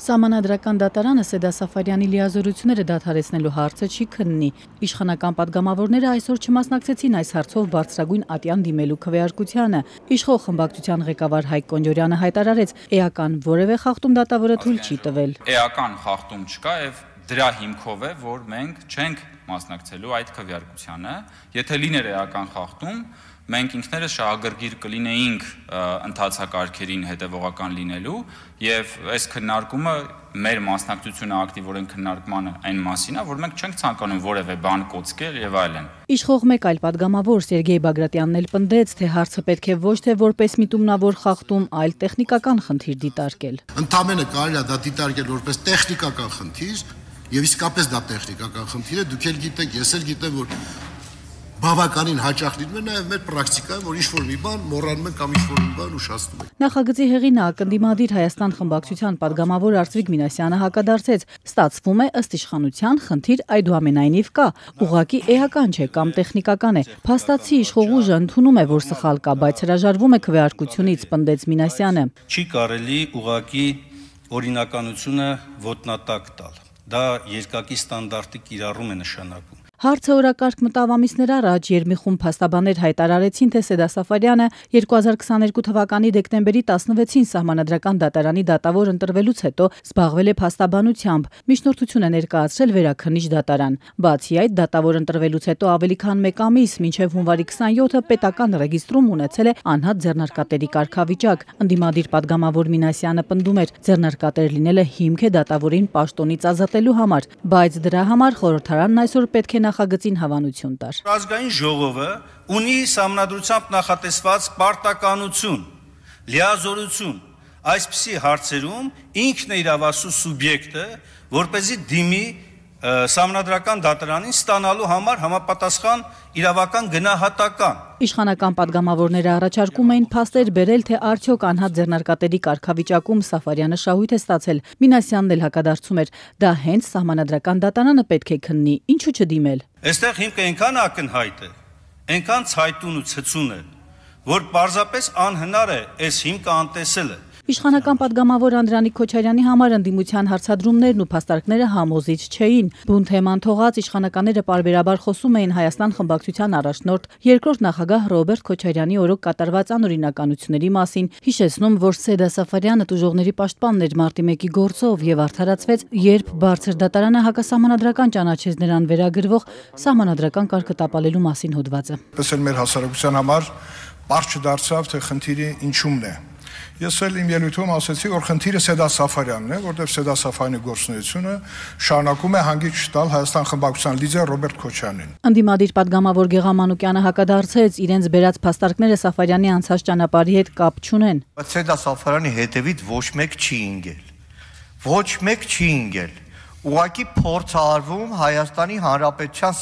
Սամանադրական դատարանը Սեդա Սաֆարյանի լիազորությունները դադարեցնելու հարցը չի քննի։ Իշխանական падգամավորները այսօր չմասնակցեցին այս հարցով բարձրագույն ատյան դիմելու քվեարկությանը։ Իշխող խմբակցության ղեկավար Հայկ Կոնջորյանը հայտարարեց, էական որևէ խախտում դատավորը թույլ չի տվել։ Էական խախտում չկա եւ դրա հիմքով է, որ մենք չենք մասնակցելու այդ քվեարկությանը։ Եթե լիներ էական խախտում, մենք ինքներս շահագրգիռ կլինեինք ընդհանցակարգերին հետևողական լինելու եւ այս քննարկումը մեր մասնակցությունը ակտիվորեն քննարկմանը այն մասին է, որ մենք չենք ցանկանում որևէ բան կոծկել եւ այլն։ Իշխող մեկ այլ падգամավոր Սերգեյ Բագրատյանն էլ պնդեց, թե հարցը պետք է ոչ թե որպես միտումնավոր խախտում, այլ տեխնիկական խնդիր դիտարկել։ Ընդամենը կարելի է դա դիտարկել որպես տեխնիկական խնդիր, Եվ իսկապես դա տեխնիկական խնդիր է, դուք էլ գիտեք, ես էլ գիտեմ, որ բավականին հաճախ լինում է նաև մեր պրակտիկայում, որ ինչ-որ մի բան մոռանում են կամ ինչ-որ մի բան ուշացնում են։ Նախագծի հեղինակ ընդդիմադիր Հայաստան խմբակցության падգամավոր Արծվիկ Մինասյանը հակադարձեց. «Ստացվում է ըստ իշխանության խնդիր այդուամենայնիվ կա, ուղակի էական չէ կամ տեխնիկական է։ Փաստացի իշխողուժը ընդունում է, որ սխալ կա, բայց հրաժարվում է քվեարկությունից», պնդեց Մինասյանը։ «Չի կարելի ուղակի օրինականությունը ոտնատակ տալ։ Դա երկակի ստանդարտի կիրառում է նշանակում Հարցը օրակարգ մտավ ամիսներ առաջ, երբ մի խումբ փաստաբաններ հայտարարեցին, թե Սեդա Սաֆարյանը 2022 թվականի դեկտեմբերի 16-ին Սահմանադրական դատարանի դատավոր ընտրվելուց հետո զբաղվել է փաստաբանությամբ, միջնորդություն է ներկայացրել վերաքննիչ դատարան։ Բացի այդ, դատավոր ընտրվելուց հետո ավելի քան 1 ամիս, մինչև հունվարի 27-ը պետական ռեգիստրում ունեցել է անհատ ձեռնարկատերի կարգավիճակ։ Ընդդիմադիր падգամավոր Մինասյանը պնդում էր, ձեռնարկատեր լինելը հիմք է դատավորին պաշտոնից ազատելու համար, բայց դրա համար խորհրդարանն այսօր պետք է նախագծին հավանություն տար։ Ազգային ժողովը ունի համնադրությամբ նախատեսված պարտականություն, լիազորություն այսպիսի հարցերում ինքն է իրավասու սուբյեկտը, որ เป զի դիմի համնադրական դատարանին ստանալու համար համապատասխան իրավական գնահատական։ Իշխանական падգամավորները առաջարկում էին փաստեր բերել, թե արդյոք անհատ ձեռնարկատերի կարգավիճակում Սաֆարյանը շահույթ է ստացել։ Մինասյանն էլ հակադարձում էր. դա հենց համնադրական դատարանը պետք է քննի, ինչու չդիմել։ Այստեղ հիմքը այնքան ակնհայտ է, այնքան ցայտուն ու ցցուն է, որ պարզապես անհնար է այս հիմքը անտեսելը։ Իշխանական падգամավոր Անդրանիկ Քոչարյանի համար ընդդիմության հարցադրումներն ու փաստարկները համոզիչ չէին։ Բուն թեման թողած իշխանականները parberabar խոսում էին Հայաստան խմբակցության առաջնորդ երկրորդ նախագահ Ռոբերտ Քոչարյանի օրոք կատարված անօրինականությունների մասին, հիշեցնում, որ Սեդա Սաֆարյանը դժողների պաշտպանն էր մարտի 1-ի գործով եւ արդարացվեց, երբ բարձր դատարանը հակասահմանադրական ճանաչեց նրան վերագրվող սահմանադրական կարգը տապալելու մասին հոդվածը։ Ըստ մեր հասարակության համար բարձր դարձավ թե խնդիրը ինչումն է։ Ես էլ իմ ելույթում ասացի, որ խնդիրը Սեդա Սաֆարյանն է, որտեղ Սեդա Սաֆարյանի գործունեությունը շարունակում է հանգիճ տալ Հայաստան խմբակցության լիդեր Ռոբերտ Քոչյանին։ Անդիմադիր падգամավոր Գեղամանուկյանը հակադարձեց, իրենց բերած փաստարկները Սաֆարյանի անցած ճանապարհի հետ կապ չունեն։ Բայց Սեդա Սաֆարյանի հետևից ոչ մեկ չի ընկել։ Ոչ մեկ չի ընկել։ Ուղակի փորձ արվում Հայաստանի Հանրապետության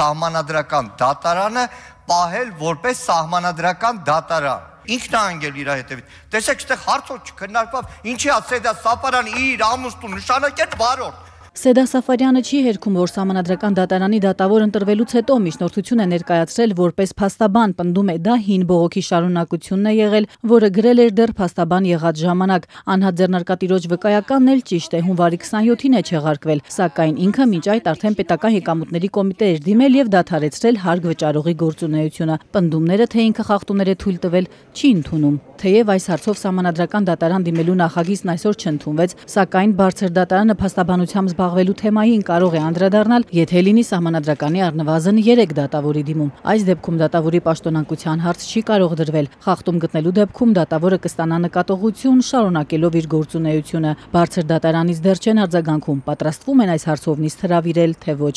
սահմանադրական դատարանը պահել որպես սահմանադրական դատարան։ Ինքն է անցել իր հետևից։ Տեսեք, այդտեղ հարցով չքննարկվավ, ինչի՞ ասել դա սապարան իր ամուսնու նշանակել բարորդ։ Սեդա Սաֆարյանը չի հերքում, որ համանadrական դատարանի դատավոր ընտրվելուց հետո միջնորդություն է ներկայացրել որպես փաստաբան, պնդում է դա հին բողոքի շարունակությունն է եղել, որը գրել էր դեռ փաստաբան եղած ժամանակ։ Անհատ ձեռնարկատիրոջ վկայականն էլ ճիշտ է հունվարի 27-ին է չեղարկվել, սակայն ինքը մինչ այդ արդեն պետական եկամուտների կոմիտե էր դիմել եւ դադարեցրել հարգ վճարողի գործունեությունը։ Պնդումները, թե ինքը խախտումներ է թույլ տվել, չի ընդունում։ Թեև այս հարցով համանadrական դատարան դիմելու նախագիծն այսօր չընդունվեց, սակայն բարձր դատարանը փաստաբանությամբ զբաղվելու թեմային կարող է անդրադառնալ, եթե լինի սահմանադրականի առնվազն 3 դատավորի դիմում։ Այս դեպքում դատավորի պաշտոնակության հարց չի կարող դրվել։ Խախտում գտնելու դեպքում դատավորը կստանա նկատողություն շարունակելով իր գործունեությունը։ Բարձր դատարանից դեռ չեն արձագանքում, պատրաստվում են այս հարցով նիստ հրավիրել, թե ոչ։